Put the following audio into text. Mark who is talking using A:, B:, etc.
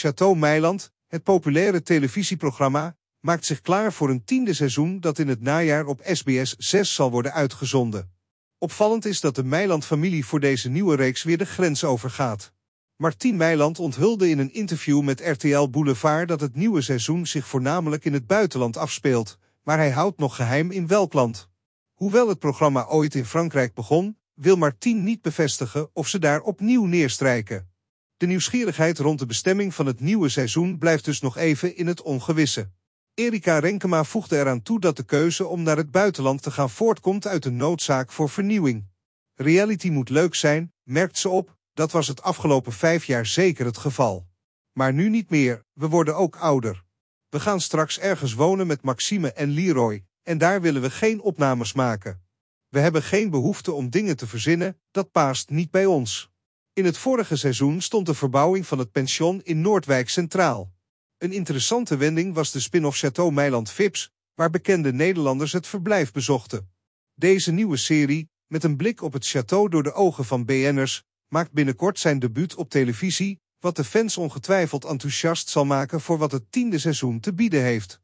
A: Château Meiland, het populaire televisieprogramma, maakt zich klaar voor een tiende seizoen dat in het najaar op SBS 6 zal worden uitgezonden. Opvallend is dat de Meiland-familie voor deze nieuwe reeks weer de grens overgaat. Martien Meiland onthulde in een interview met RTL Boulevard dat het nieuwe seizoen zich voornamelijk in het buitenland afspeelt, maar hij houdt nog geheim in welk land. Hoewel het programma ooit in Frankrijk begon, wil Martin niet bevestigen of ze daar opnieuw neerstrijken. De nieuwsgierigheid rond de bestemming van het nieuwe seizoen blijft dus nog even in het ongewisse. Erika Renkema voegde eraan toe dat de keuze om naar het buitenland te gaan voortkomt uit de noodzaak voor vernieuwing. Reality moet leuk zijn, merkt ze op, dat was het afgelopen vijf jaar zeker het geval. Maar nu niet meer, we worden ook ouder. We gaan straks ergens wonen met Maxime en Leroy, en daar willen we geen opnames maken. We hebben geen behoefte om dingen te verzinnen, dat paast niet bij ons. In het vorige seizoen stond de verbouwing van het pension in Noordwijk centraal. Een interessante wending was de spin-off Château Meiland Vips, waar bekende Nederlanders het verblijf bezochten. Deze nieuwe serie, met een blik op het château door de ogen van BN'ers, maakt binnenkort zijn debuut op televisie, wat de fans ongetwijfeld enthousiast zal maken voor wat het tiende seizoen te bieden heeft.